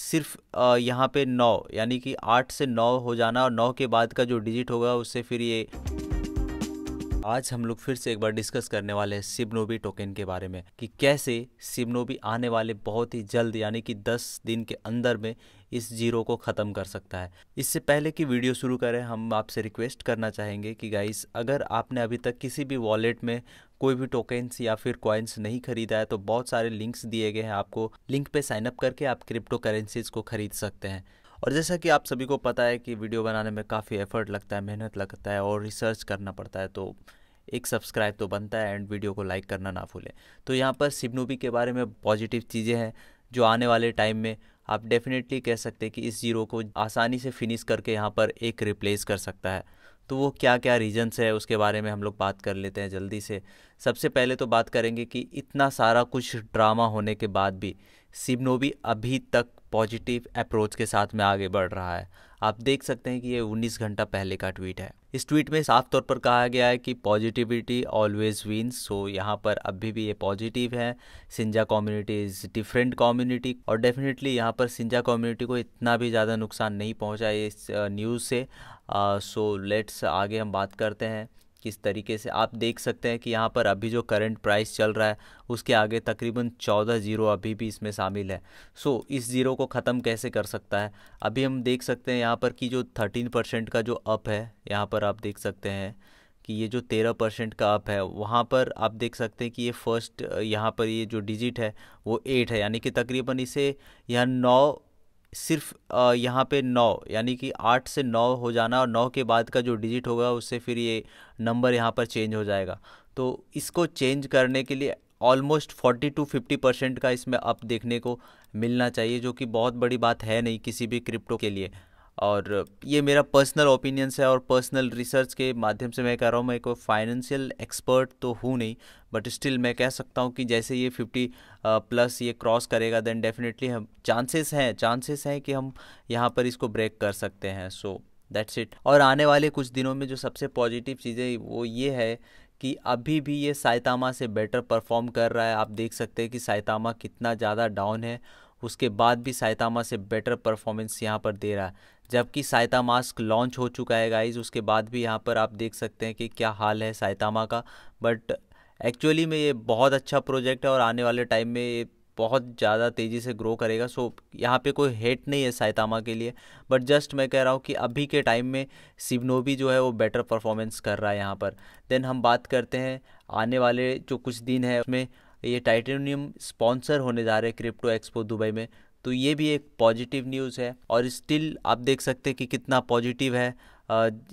सिर्फ यहाँ पे नौ यानी कि आठ से नौ हो जाना और नौ के बाद का जो डिजिट होगा उससे फिर ये आज हम लोग फिर से एक बार डिस्कस करने वाले हैं सिबनोबी टोकन के बारे में कि कैसे सिबनोबी आने वाले बहुत ही जल्द यानी कि 10 दिन के अंदर में इस जीरो को ख़त्म कर सकता है इससे पहले कि वीडियो शुरू करें हम आपसे रिक्वेस्ट करना चाहेंगे कि गाइस अगर आपने अभी तक किसी भी वॉलेट में कोई भी टोकेंस या फिर कॉइन्स नहीं खरीदा है तो बहुत सारे लिंक्स दिए गए हैं आपको लिंक पे साइन अप करके आप क्रिप्टो करेंसीज को खरीद सकते हैं और जैसा कि आप सभी को पता है कि वीडियो बनाने में काफ़ी एफर्ट लगता है मेहनत लगता है और रिसर्च करना पड़ता है तो एक सब्सक्राइब तो बनता है एंड वीडियो को लाइक करना ना भूलें तो यहाँ पर सिबनूबी के बारे में पॉजिटिव चीज़ें हैं जो आने वाले टाइम में आप डेफिनेटली कह सकते हैं कि इस ज़ीरो को आसानी से फिनिश करके यहाँ पर एक रिप्लेस कर सकता है तो वो क्या क्या रीजन्स है उसके बारे में हम लोग बात कर लेते हैं जल्दी से सबसे पहले तो बात करेंगे कि इतना सारा कुछ ड्रामा होने के बाद भी सिबनोबी अभी तक पॉजिटिव अप्रोच के साथ में आगे बढ़ रहा है आप देख सकते हैं कि ये 19 घंटा पहले का ट्वीट है इस ट्वीट में साफ तौर पर कहा गया है कि पॉजिटिविटी ऑलवेज विन्स सो यहाँ पर अभी भी ये पॉजिटिव है सिंजा कम्युनिटी इज़ डिफरेंट कम्युनिटी और डेफिनेटली यहाँ पर सिंजा कम्युनिटी को इतना भी ज़्यादा नुकसान नहीं पहुँचा इस न्यूज़ से सो uh, लेट्स so, आगे हम बात करते हैं किस तरीके से आप देख सकते हैं कि यहाँ पर अभी जो करंट प्राइस चल रहा है उसके आगे तकरीबन चौदह जीरो अभी भी इसमें शामिल है सो so, इस ज़ीरो को ख़त्म कैसे कर सकता है अभी हम देख सकते हैं यहाँ पर कि जो थर्टीन परसेंट का जो अप है यहाँ पर आप देख सकते हैं कि ये जो तेरह परसेंट का अप है वहाँ पर आप देख सकते हैं कि ये फर्स्ट यहाँ पर ये जो डिजिट है वो एट है यानी कि तकरीबन इसे यह नौ सिर्फ यहाँ पे नौ यानी कि आठ से नौ हो जाना और नौ के बाद का जो डिजिट होगा उससे फिर ये नंबर यहाँ पर चेंज हो जाएगा तो इसको चेंज करने के लिए ऑलमोस्ट 40 टू 50 परसेंट का इसमें अप देखने को मिलना चाहिए जो कि बहुत बड़ी बात है नहीं किसी भी क्रिप्टो के लिए और ये मेरा पर्सनल ओपिनियंस है और पर्सनल रिसर्च के माध्यम से मैं कह रहा हूँ मैं कोई फाइनेंशियल एक्सपर्ट तो हूँ नहीं बट स्टिल मैं कह सकता हूँ कि जैसे ये फिफ्टी प्लस ये क्रॉस करेगा देन डेफिनेटली हम चांसेस हैं चांसेस हैं कि हम यहाँ पर इसको ब्रेक कर सकते हैं सो दैट्स इट और आने वाले कुछ दिनों में जो सबसे पॉजिटिव चीज़ें वो ये है कि अभी भी ये सायतामा से बेटर परफॉर्म कर रहा है आप देख सकते हैं कि सायतामा कितना ज़्यादा डाउन है उसके बाद भी सायतामा से बेटर परफॉर्मेंस यहाँ पर दे रहा है जबकि सायता मास्क लॉन्च हो चुका है गाइज उसके बाद भी यहाँ पर आप देख सकते हैं कि क्या हाल है सायतामा का बट एक्चुअली में ये बहुत अच्छा प्रोजेक्ट है और आने वाले टाइम में ये बहुत ज़्यादा तेज़ी से ग्रो करेगा सो यहाँ पे कोई हेट नहीं है सायतामा के लिए बट जस्ट मैं कह रहा हूँ कि अभी के टाइम में सिवनोबी जो है वो बेटर परफॉर्मेंस कर रहा है यहाँ पर देन हम बात करते हैं आने वाले जो कुछ दिन है उसमें ये टाइटेनियम स्पॉन्सर होने जा रहे हैं क्रिप्टो एक्सपो दुबई में तो ये भी एक पॉजिटिव न्यूज़ है और स्टिल आप देख सकते हैं कि कितना पॉजिटिव है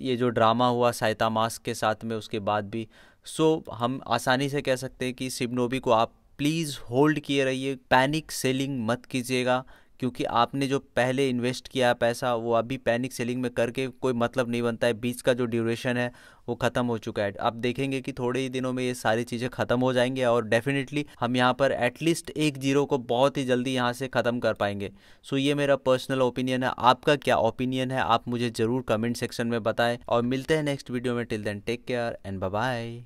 ये जो ड्रामा हुआ सायता मास्क के साथ में उसके बाद भी सो so, हम आसानी से कह सकते हैं कि सिबनोबी को आप प्लीज़ होल्ड किए रहिए पैनिक सेलिंग मत कीजिएगा क्योंकि आपने जो पहले इन्वेस्ट किया पैसा वो अभी पैनिक सेलिंग में करके कोई मतलब नहीं बनता है बीच का जो ड्यूरेशन है वो ख़त्म हो चुका है आप देखेंगे कि थोड़े ही दिनों में ये सारी चीज़ें ख़त्म हो जाएंगे और डेफिनेटली हम यहाँ पर एटलीस्ट एक जीरो को बहुत ही जल्दी यहाँ से ख़त्म कर पाएंगे सो ये मेरा पर्सनल ओपिनियन है आपका क्या ओपिनियन है आप मुझे ज़रूर कमेंट सेक्शन में बताएं और मिलते हैं नेक्स्ट वीडियो में till then take care and bye